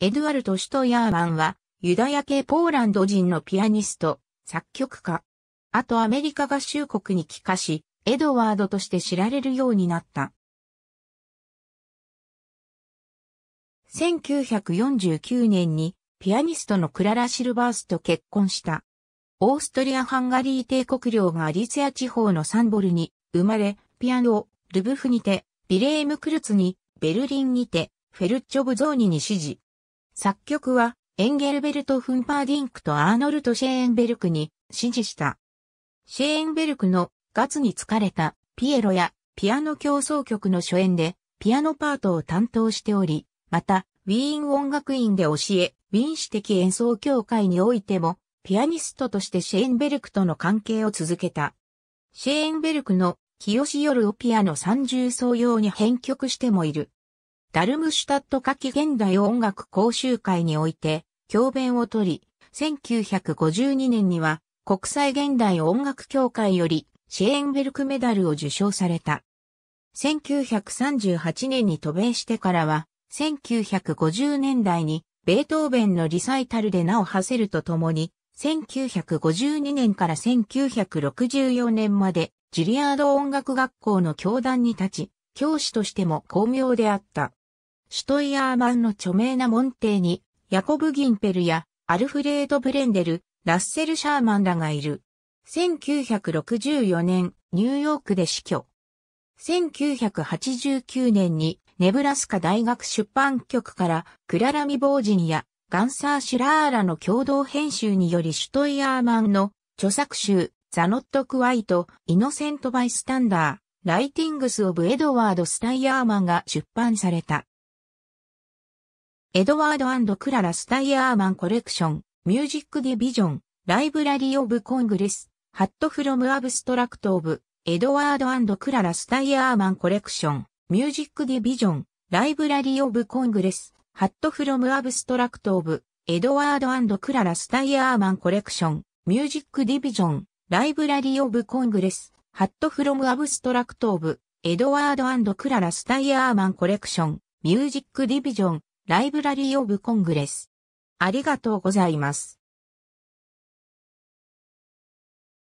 エドゥアルト・シュトヤーマンは、ユダヤ系ポーランド人のピアニスト、作曲家。あとアメリカ合衆国に帰化し、エドワードとして知られるようになった。1949年に、ピアニストのクララ・シルバースと結婚した。オーストリア・ハンガリー帝国領がアリツヤ地方のサンボルに生まれ、ピアノ、ルブフにて、ビレーム・クルツに、ベルリンにて、フェルチョブゾーニに指示。作曲は、エンゲルベルト・フンパーディンクとアーノルト・シェーンベルクに指示した。シェーンベルクのガツに疲れたピエロやピアノ競争曲の初演でピアノパートを担当しており、また、ウィーン音楽院で教え、ウィーン私的演奏協会においても、ピアニストとしてシェーンベルクとの関係を続けた。シェーンベルクの清夜をピアノ三重奏用に編曲してもいる。ダルムシュタット夏季現代音楽講習会において、教鞭を取り、1952年には国際現代音楽協会よりシェーンベルクメダルを受賞された。1938年に渡米してからは、1950年代にベートーベンのリサイタルで名を馳せるとともに、1952年から1964年までジュリアード音楽学校の教団に立ち、教師としても巧妙であった。シュトイヤーマンの著名な門弟に、ヤコブ・ギンペルや、アルフレード・ブレンデル、ラッセル・シャーマンらがいる。1964年、ニューヨークで死去。1989年に、ネブラスカ大学出版局から、クララミボージンや、ガンサー・シュラーラの共同編集によりシュトイヤーマンの著作集、ザ・ノット・クワイト、イノセント・バイ・スタンダー、ライティングス・オブ・エドワード・スタイヤーマンが出版された。エドワードクララ・スタイヤーマンコレクション、ミュージックディビジョン、ライブラリー・オブ・コングレス、ハット・フロム・アブストラクト・オブ、エドワードクララ・スタイヤーマンコレクション、ミュージックディビジョン、ライブラリー・オブ・コングレス、ハット・フロム・アブストラクト・オブ、エドワードクララ・スタイヤーマンコレクション、ミュージックディビジョン、ライブラリー・オブ・コングレス、ハット・フロム・アブストラクト・オブ、エドワードクララ・スタイヤーマンコレクション、ミュージックディビジョン、ライブラリーオブコングレス。ありがとうございます。